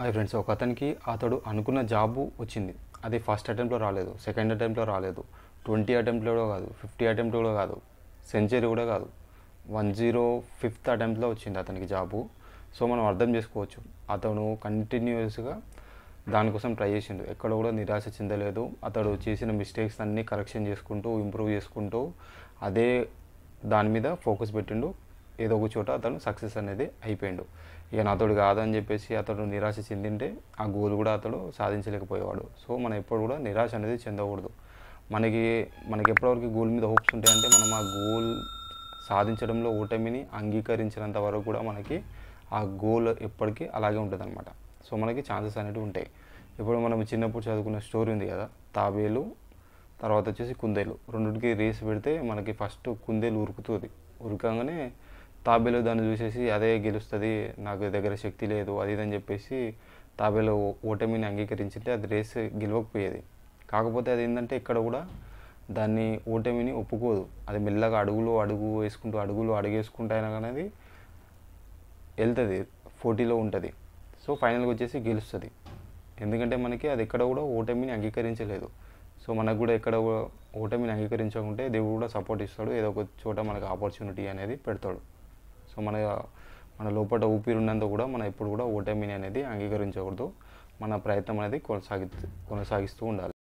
అది ఫ్రెండ్స్ ఒక అతనికి అతడు అనుకున్న జాబు వచ్చింది అది ఫస్ట్ అటెంప్ట్లో రాలేదు సెకండ్ అటెంప్ట్లో రాలేదు ట్వంటీ అటెంప్ట్లో కాదు ఫిఫ్టీ అటెంప్ట్లో కాదు సెంచరీ కూడా కాదు వన్ జీరో ఫిఫ్త్ అటెంప్ట్లో వచ్చింది అతనికి జాబు సో మనం అర్థం చేసుకోవచ్చు అతను కంటిన్యూస్గా దానికోసం ట్రై చేసిండు ఎక్కడ కూడా నిరాశ చెందలేదు అతడు చేసిన మిస్టేక్స్ అన్నీ కరెక్షన్ చేసుకుంటూ ఇంప్రూవ్ చేసుకుంటూ అదే దాని మీద ఫోకస్ పెట్టిండు ఏదో ఒక చోట అతను సక్సెస్ అనేది అయిపోయాడు ఇక అతడు కాదని చెప్పేసి అతడు నిరాశ చెందింటే ఆ గోల్ కూడా అతడు సాధించలేకపోయేవాడు సో మనం ఎప్పుడు కూడా నిరాశ అనేది చెందకూడదు మనకి మనకి ఎప్పటివరకు గోల్ మీద హోప్స్ ఉంటాయంటే మనం ఆ గోల్ సాధించడంలో ఓటమిని అంగీకరించినంత వరకు కూడా మనకి ఆ గోల్ ఎప్పటికీ అలాగే ఉంటుంది సో మనకి ఛాన్సెస్ అనేవి ఉంటాయి ఇప్పుడు మనం చిన్నప్పుడు చదువుకున్న స్టోరీ ఉంది కదా తాబేలు తర్వాత వచ్చేసి కుందేలు రెండుకి రేస్ పెడితే మనకి ఫస్ట్ కుందేలు ఉరుకుతుంది ఉరకంగానే తాబేలో దాన్ని చూసేసి అదే గెలుస్తుంది నాకు దగ్గర శక్తి లేదు అది ఇదని చెప్పేసి తాబేలో ఓటమిని అంగీకరించితే అది రేస్ గెలవకపోయేది కాకపోతే అది ఏంటంటే ఇక్కడ కూడా దాన్ని ఓటమిని ఒప్పుకోదు అది మెల్లగా అడుగులో అడుగు వేసుకుంటూ అడుగులో అయినా కానీ వెళ్తుంది ఫోర్టీలో ఉంటుంది సో ఫైనల్గా వచ్చేసి గెలుస్తుంది ఎందుకంటే మనకి అది ఎక్కడ కూడా ఓటమిని అంగీకరించలేదు సో మనకు కూడా ఎక్కడ ఓటమిని అంగీకరించకుంటే దేవుడు కూడా సపోర్ట్ ఇస్తాడు ఏదో ఒక చోట మనకు ఆపర్చునిటీ అనేది పెడతాడు సో మన మన లోపల ఊపిరి ఉన్నంత కూడా మనం ఎప్పుడు కూడా ఓటమిని అనేది అంగీకరించకూడదు మన ప్రయత్నం అనేది కొనసాగి కొనసాగిస్తూ ఉండాలి